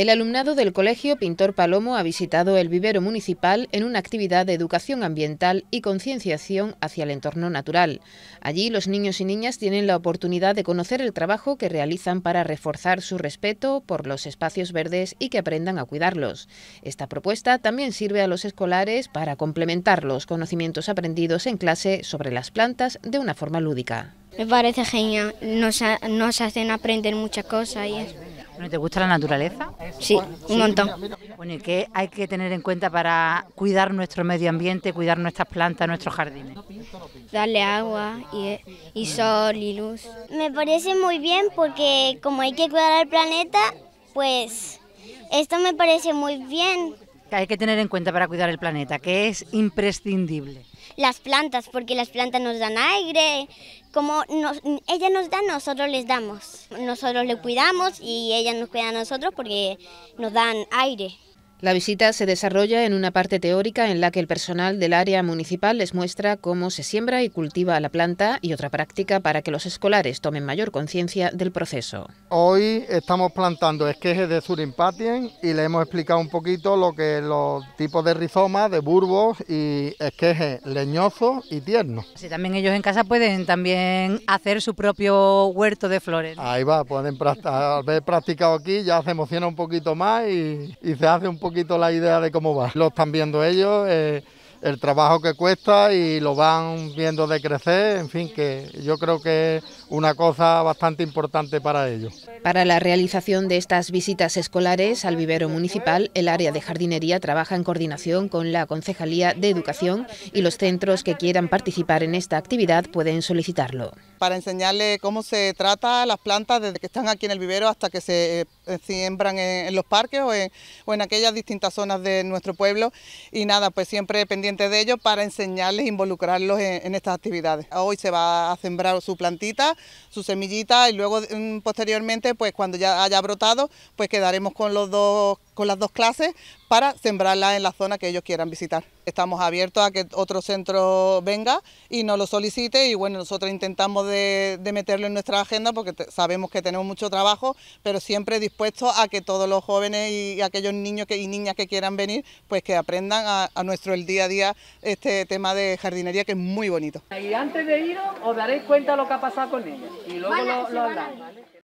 El alumnado del Colegio Pintor Palomo ha visitado el vivero municipal en una actividad de educación ambiental y concienciación hacia el entorno natural. Allí los niños y niñas tienen la oportunidad de conocer el trabajo que realizan para reforzar su respeto por los espacios verdes y que aprendan a cuidarlos. Esta propuesta también sirve a los escolares para complementar los conocimientos aprendidos en clase sobre las plantas de una forma lúdica. Me parece genial, nos, hacen aprender muchas cosas y ¿Te gusta la naturaleza? Sí, un montón. qué hay que tener en cuenta para cuidar nuestro medio ambiente, cuidar nuestras plantas, nuestros jardines? Darle agua y, y sol y luz. Me parece muy bien porque como hay que cuidar al planeta, pues esto me parece muy bien que hay que tener en cuenta para cuidar el planeta, que es imprescindible? Las plantas, porque las plantas nos dan aire, como nos, ellas nos da, nosotros les damos. Nosotros le cuidamos y ellas nos cuidan a nosotros porque nos dan aire. La visita se desarrolla en una parte teórica en la que el personal del área municipal les muestra cómo se siembra y cultiva la planta y otra práctica para que los escolares tomen mayor conciencia del proceso. Hoy estamos plantando esquejes de surimpatien y le hemos explicado un poquito lo que los tipos de rizomas, de burbos y esquejes leñosos y tiernos. Así también ellos en casa pueden también hacer su propio huerto de flores. Ahí va, pueden practicar, practicado aquí ya se emociona un poquito más y, se hace un poquito poquito la idea de cómo va. Lo están viendo ellos, eh, el trabajo que cuesta y lo van viendo de crecer, en fin, que yo creo que una cosa bastante importante para ellos. Para la realización de estas visitas escolares al vivero municipal, el área de jardinería trabaja en coordinación con la Concejalía de Educación y los centros que quieran participar en esta actividad pueden solicitarlo. Para enseñarles cómo se trata las plantas desde que están aquí en el vivero hasta que se eh, siembran en, los parques o en, aquellas distintas zonas de nuestro pueblo y nada, pues siempre pendiente de ello para enseñarles, involucrarlos en estas actividades. Hoy se va a sembrar su plantita su semillita y luego mm, posteriormente, pues cuando ya haya brotado, pues quedaremos con los dos con las dos clases para sembrarla en la zona que ellos quieran visitar. Estamos abiertos a que otro centro venga y nos lo solicite y bueno, nosotros intentamos de, meterlo en nuestra agenda porque sabemos que tenemos mucho trabajo, pero siempre dispuestos a que todos los jóvenes y aquellos niños y niñas que quieran venir, pues que aprendan a, nuestro el día a día este tema de jardinería que es muy bonito. Y antes de ir os daréis cuenta lo que ha pasado con ellos y luego lo, lo